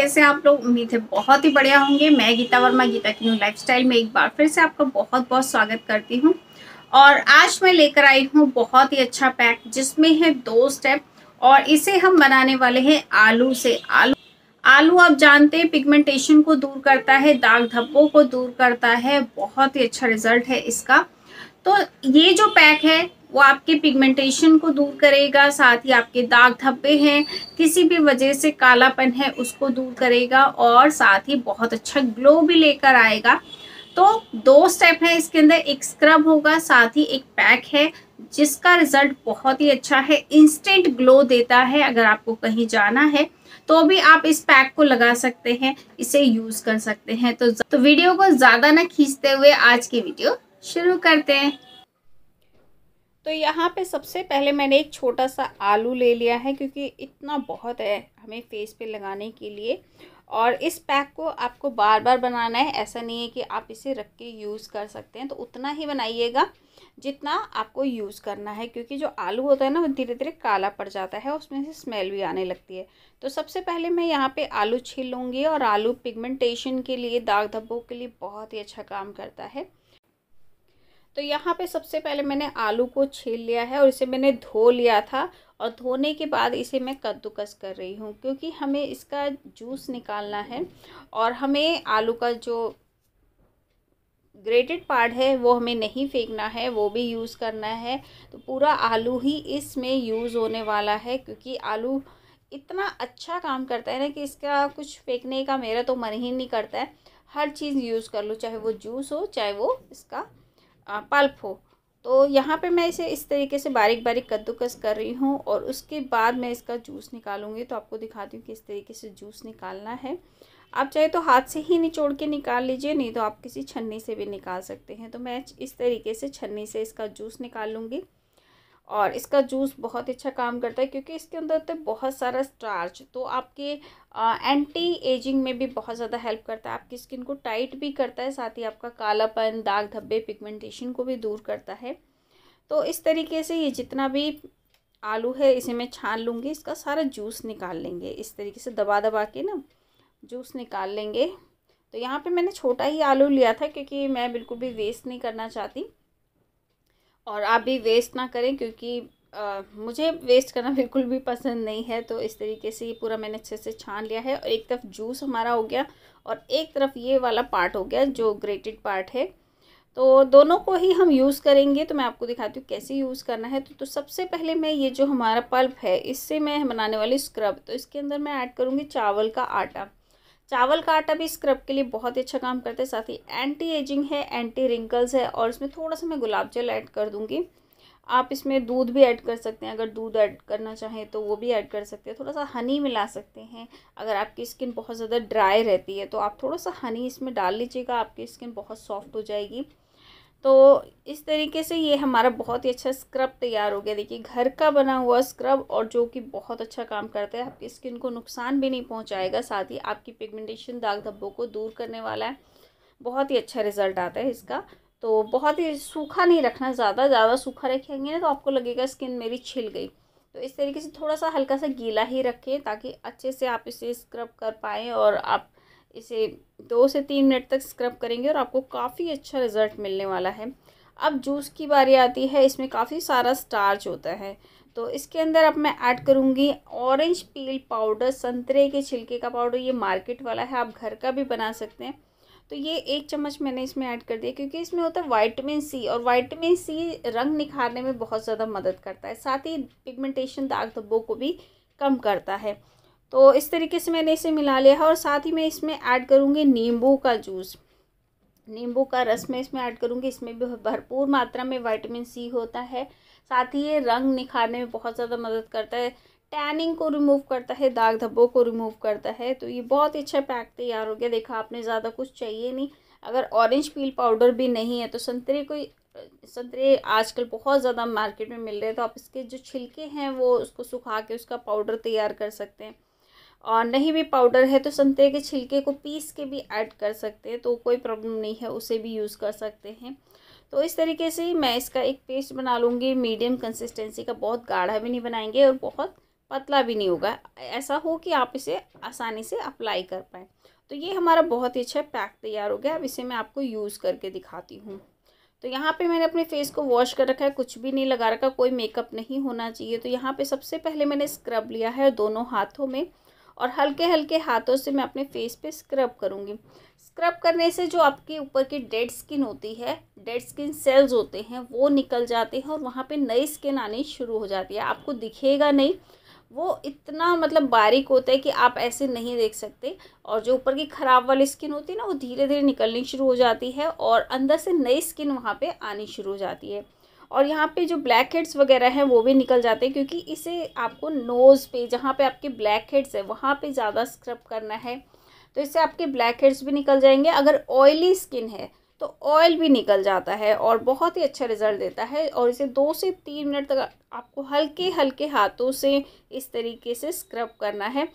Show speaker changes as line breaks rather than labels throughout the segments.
कैसे आप लोग उम्मीद है बहुत ही बढ़िया होंगे मैं गीता वर्मा गीता की न्यू लाइफस्टाइल में एक बार फिर से आपका बहुत बहुत स्वागत करती हूँ और आज मैं लेकर आई हूँ बहुत ही अच्छा पैक जिसमें है दो स्टेप और इसे हम बनाने वाले हैं आलू से आलू आलू आप जानते हैं पिगमेंटेशन को दूर करता है दाग धब्बों को दूर करता है बहुत ही अच्छा रिजल्ट है इसका तो ये जो पैक है वो आपके पिगमेंटेशन को दूर करेगा साथ ही आपके दाग धब्बे हैं किसी भी वजह से कालापन है उसको दूर करेगा और साथ ही बहुत अच्छा ग्लो भी लेकर आएगा तो दो स्टेप है इसके अंदर एक स्क्रब होगा साथ ही एक पैक है जिसका रिजल्ट बहुत ही अच्छा है इंस्टेंट ग्लो देता है अगर आपको कहीं जाना है तो भी आप इस पैक को लगा सकते हैं इसे यूज कर सकते हैं तो तो वीडियो को ज्यादा ना खींचते हुए आज की वीडियो शुरू करते हैं तो यहाँ पे सबसे पहले मैंने एक छोटा सा आलू ले लिया है क्योंकि इतना बहुत है हमें फेस पे लगाने के लिए और इस पैक को आपको बार बार बनाना है ऐसा नहीं है कि आप इसे रख के यूज़ कर सकते हैं तो उतना ही बनाइएगा जितना आपको यूज़ करना है क्योंकि जो आलू होता है ना वो धीरे धीरे काला पड़ जाता है उसमें से स्मेल भी आने लगती है तो सबसे पहले मैं यहाँ पे आलू छील लूँगी और आलू पिगमेंटेशन के लिए दाग धब्बों के लिए बहुत ही अच्छा काम करता है तो यहाँ पे सबसे पहले मैंने आलू को छील लिया है और इसे मैंने धो लिया था और धोने के बाद इसे मैं कद्दूकस कर रही हूँ क्योंकि हमें इसका जूस निकालना है और हमें आलू का जो ग्रेटेड पार्ट है वो हमें नहीं फेंकना है वो भी यूज़ करना है तो पूरा आलू ही इसमें यूज़ होने वाला है क्योंकि आलू इतना अच्छा काम करता है ना कि इसका कुछ फेंकने का मेरा तो मन ही नहीं करता है हर चीज़ यूज़ कर लो चाहे वो जूस हो चाहे वो इसका पल्प हो तो यहाँ पे मैं इसे इस तरीके से बारीक बारीक कद्दूकस कर रही हूँ और उसके बाद मैं इसका जूस निकालूंगी तो आपको दिखाती हूँ कि इस तरीके से जूस निकालना है आप चाहे तो हाथ से ही निचोड़ के निकाल लीजिए नहीं तो आप किसी छन्नी से भी निकाल सकते हैं तो मैं इस तरीके से छन्नी से इसका जूस निकाल लूँगी और इसका जूस बहुत अच्छा काम करता है क्योंकि इसके अंदर होता है बहुत सारा स्टार्च तो आपके आ, एंटी एजिंग में भी बहुत ज़्यादा हेल्प करता है आपकी स्किन को टाइट भी करता है साथ ही आपका कालापन दाग धब्बे पिगमेंटेशन को भी दूर करता है तो इस तरीके से ये जितना भी आलू है इसे मैं छान लूँगी इसका सारा जूस निकाल लेंगे इस तरीके से दबा दबा के ना जूस निकाल लेंगे तो यहाँ पे मैंने छोटा ही आलू लिया था क्योंकि मैं बिल्कुल भी वेस्ट नहीं करना चाहती और आप भी वेस्ट ना करें क्योंकि आ, मुझे वेस्ट करना बिल्कुल भी पसंद नहीं है तो इस तरीके से ये पूरा मैंने अच्छे से छान लिया है और एक तरफ जूस हमारा हो गया और एक तरफ ये वाला पार्ट हो गया जो ग्रेटेड पार्ट है तो दोनों को ही हम यूज़ करेंगे तो मैं आपको दिखाती हूँ कैसे यूज़ करना है तो, तो सबसे पहले मैं ये जो हमारा पल्प है इससे मैं बनाने वाली स्क्रब तो इसके अंदर मैं ऐड करूँगी चावल का आटा चावल का आटा भी स्क्रब के लिए बहुत ही अच्छा काम करता है साथ ही एंटी एजिंग है एंटी रिंकल्स है और इसमें थोड़ा सा मैं गुलाब जल ऐड कर दूँगी आप इसमें दूध भी ऐड कर सकते हैं अगर दूध ऐड करना चाहें तो वो भी ऐड कर सकते हैं थोड़ा सा हनी मिला सकते हैं अगर आपकी स्किन बहुत ज़्यादा ड्राई रहती है तो आप थोड़ा सा हनी इसमें डाल लीजिएगा आपकी स्किन बहुत सॉफ्ट हो जाएगी तो इस तरीके से ये हमारा बहुत ही अच्छा स्क्रब तैयार हो गया देखिए घर का बना हुआ स्क्रब और जो कि बहुत अच्छा काम करता है आपकी स्किन को नुकसान भी नहीं पहुंचाएगा साथ ही आपकी पिगमेंटेशन दाग धब्बों को दूर करने वाला है बहुत ही अच्छा रिजल्ट आता है इसका तो बहुत ही सूखा नहीं रखना ज़्यादा ज़्यादा सूखा रखेंगे ना तो आपको लगेगा स्किन मेरी छिल गई तो इस तरीके से थोड़ा सा हल्का सा गीला ही रखें ताकि अच्छे से आप इसे स्क्रब कर पाएँ और आप इसे दो से तीन मिनट तक स्क्रब करेंगे और आपको काफ़ी अच्छा रिज़ल्ट मिलने वाला है अब जूस की बारी आती है इसमें काफ़ी सारा स्टार्च होता है तो इसके अंदर अब मैं ऐड करूँगी ऑरेंज पील पाउडर संतरे के छिलके का पाउडर ये मार्केट वाला है आप घर का भी बना सकते हैं तो ये एक चम्मच मैंने इसमें ऐड कर दिया क्योंकि इसमें होता है वाइटमिन सी और वाइटमिन सी रंग निखारने में बहुत ज़्यादा मदद करता है साथ ही पिगमेंटेशन दाग धब्बों को भी कम करता है तो इस तरीके से मैंने इसे मिला लिया है और साथ ही मैं इसमें ऐड करूँगी नींबू का जूस नींबू का रस मैं इसमें ऐड करूँगी इसमें भी भरपूर मात्रा में वाइटमिन सी होता है साथ ही ये रंग निखारने में बहुत ज़्यादा मदद करता है टैनिंग को रिमूव करता है दाग धब्बों को रिमूव करता है तो ये बहुत ही अच्छा पैक तैयार हो गया देखा आपने ज़्यादा कुछ चाहिए नहीं अगर ऑरेंज पील पाउडर भी नहीं है तो संतरे को संतरे आजकल बहुत ज़्यादा मार्केट में मिल रहे हैं तो आप इसके जो छिलके हैं वो उसको सुखा के उसका पाउडर तैयार कर सकते हैं और नहीं भी पाउडर है तो संतरे के छिलके को पीस के भी ऐड कर सकते हैं तो कोई प्रॉब्लम नहीं है उसे भी यूज़ कर सकते हैं तो इस तरीके से मैं इसका एक पेस्ट बना लूँगी मीडियम कंसिस्टेंसी का बहुत गाढ़ा भी नहीं बनाएंगे और बहुत पतला भी नहीं होगा ऐसा हो कि आप इसे आसानी से अप्लाई कर पाएँ तो ये हमारा बहुत ही अच्छा पैक तैयार हो गया अब इसे मैं आपको यूज़ करके दिखाती हूँ तो यहाँ पे मैंने अपने फेस को वॉश कर रखा है कुछ भी नहीं लगा रखा कोई मेकअप नहीं होना चाहिए तो यहाँ पे सबसे पहले मैंने स्क्रब लिया है दोनों हाथों में और हल्के हल्के हाथों से मैं अपने फेस पे स्क्रब करूँगी स्क्रब करने से जो आपके ऊपर की डेड स्किन होती है डेड स्किन सेल्स होते हैं वो निकल जाते हैं और वहाँ पे नई स्किन आनी शुरू हो जाती है आपको दिखेगा नहीं वो इतना मतलब बारीक होता है कि आप ऐसे नहीं देख सकते और जो ऊपर की ख़राब वाली स्किन होती है ना वो धीरे धीरे निकलनी शुरू हो जाती है और अंदर से नई स्किन वहाँ पर आनी शुरू हो जाती है और यहाँ पे जो ब्लैक हेड्स वगैरह हैं वो भी निकल जाते हैं क्योंकि इसे आपको नोज़ पे जहाँ पे आपके ब्लैक हेड्स है वहाँ पे ज़्यादा स्क्रब करना है तो इससे आपके ब्लैक हेड्स भी निकल जाएंगे अगर ऑयली स्किन है तो ऑयल भी निकल जाता है और बहुत ही अच्छा रिजल्ट देता है और इसे दो से तीन मिनट तक आपको हल्के हल्के हाथों से इस तरीके से स्क्रब करना है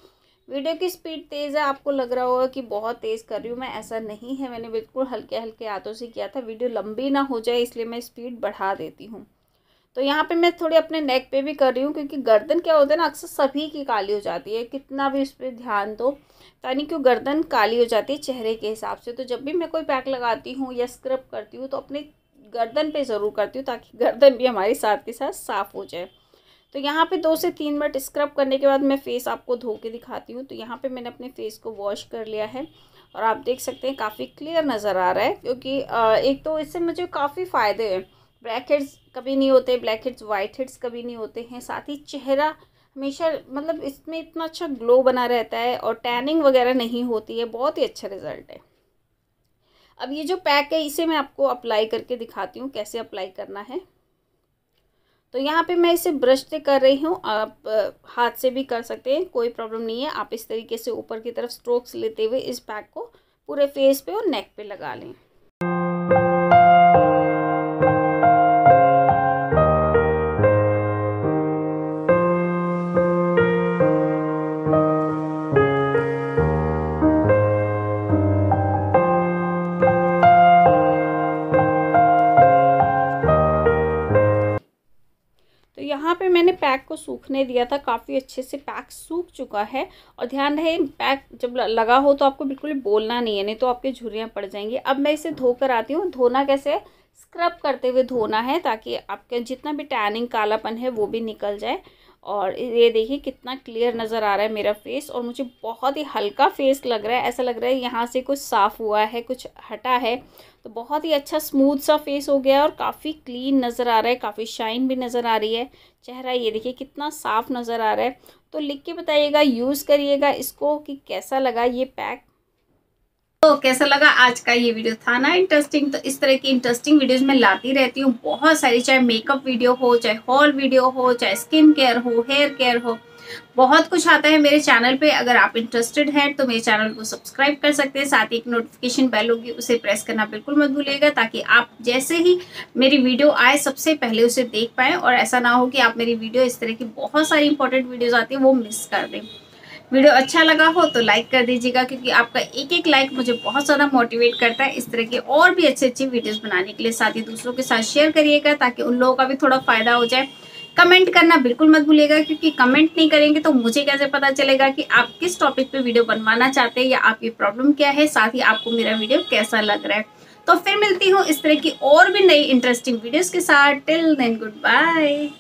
वीडियो की स्पीड तेज़ है आपको लग रहा होगा कि बहुत तेज़ कर रही हूँ मैं ऐसा नहीं है मैंने बिल्कुल हल्के हल्के हाथों से किया था वीडियो लंबी ना हो जाए इसलिए मैं स्पीड बढ़ा देती हूँ तो यहाँ पे मैं थोड़ी अपने नेक पे भी कर रही हूँ क्योंकि गर्दन क्या होता है ना अक्सर सभी की काली हो जाती है कितना भी उस पर ध्यान दो यानी कि गर्दन काली हो जाती है चेहरे के हिसाब से तो जब भी मैं कोई पैक लगाती हूँ या स्क्रब करती हूँ तो अपने गर्दन पे ज़रूर करती हूँ ताकि गर्दन भी हमारे साथ के साथ साफ़ हो जाए तो यहाँ पे दो से तीन मिनट स्क्रब करने के बाद मैं फ़ेस आपको धो के दिखाती हूँ तो यहाँ पे मैंने अपने फ़ेस को वॉश कर लिया है और आप देख सकते हैं काफ़ी क्लियर नज़र आ रहा है क्योंकि एक तो इससे मुझे काफ़ी फ़ायदे हैं ब्लैक हेड्स कभी नहीं होते ब्लैक हेड्स वाइट हेड्स कभी नहीं होते हैं साथ ही चेहरा हमेशा मतलब इसमें इतना अच्छा ग्लो बना रहता है और टैनिंग वगैरह नहीं होती है बहुत ही अच्छा रिजल्ट है अब ये जो पैक है इसे मैं आपको अप्लाई करके दिखाती हूँ कैसे अप्लाई करना है तो यहाँ पे मैं इसे ब्रश से कर रही हूँ आप हाथ से भी कर सकते हैं कोई प्रॉब्लम नहीं है आप इस तरीके से ऊपर की तरफ स्ट्रोक्स लेते हुए इस पैक को पूरे फेस पे और नेक पे लगा लें पैक को सूखने दिया था काफ़ी अच्छे से पैक सूख चुका है और ध्यान रहे पैक जब लगा हो तो आपको बिल्कुल बोलना नहीं है नहीं तो आपके झुरियाँ पड़ जाएंगी अब मैं इसे धोकर आती हूँ धोना कैसे स्क्रब करते हुए धोना है ताकि आपके जितना भी टैनिंग कालापन है वो भी निकल जाए और ये देखिए कितना क्लियर नज़र आ रहा है मेरा फेस और मुझे बहुत ही हल्का फेस लग रहा है ऐसा लग रहा है यहाँ से कुछ साफ़ हुआ है कुछ हटा है तो बहुत ही अच्छा स्मूथ सा फेस हो गया और काफ़ी क्लीन नज़र आ रहा है काफ़ी शाइन भी नज़र आ रही है चेहरा ये देखिए कितना साफ़ नज़र आ रहा है तो लिख के बताइएगा यूज़ करिएगा इसको कि कैसा लगा ये पैक तो कैसा लगा आज का ये वीडियो था ना इंटरेस्टिंग तो इस तरह की इंटरेस्टिंग वीडियोस मैं लाती रहती हूँ बहुत सारी चाहे मेकअप वीडियो हो चाहे हॉल वीडियो हो चाहे स्किन केयर हो हेयर केयर हो बहुत कुछ आता है मेरे चैनल पे अगर आप इंटरेस्टेड हैं तो मेरे चैनल को सब्सक्राइब कर सकते हैं साथ ही एक नोटिफिकेशन बेल होगी उसे प्रेस करना बिल्कुल मत भूलिएगा ताकि आप जैसे ही मेरी वीडियो आए सबसे पहले उसे देख पाएँ और ऐसा ना हो कि आप मेरी वीडियो इस तरह की बहुत सारी इंपॉर्टेंट वीडियोज़ आती है वो मिस कर दें वीडियो अच्छा लगा हो तो लाइक कर दीजिएगा क्योंकि आपका एक एक लाइक मुझे बहुत ज़्यादा मोटिवेट करता है इस तरह के और भी अच्छी अच्छी वीडियोज बनाने के लिए साथ ही दूसरों के साथ शेयर करिएगा ताकि उन लोगों का भी थोड़ा फ़ायदा हो जाए कमेंट करना बिल्कुल मत भूलिएगा क्योंकि कमेंट नहीं करेंगे तो मुझे कैसे पता चलेगा कि आप किस टॉपिक पे वीडियो बनवाना चाहते हैं या आपकी प्रॉब्लम क्या है साथ ही आपको मेरा वीडियो कैसा लग रहा है तो फिर मिलती हूँ इस तरह की और भी नई इंटरेस्टिंग वीडियोस के साथ टिल देन गुड बाय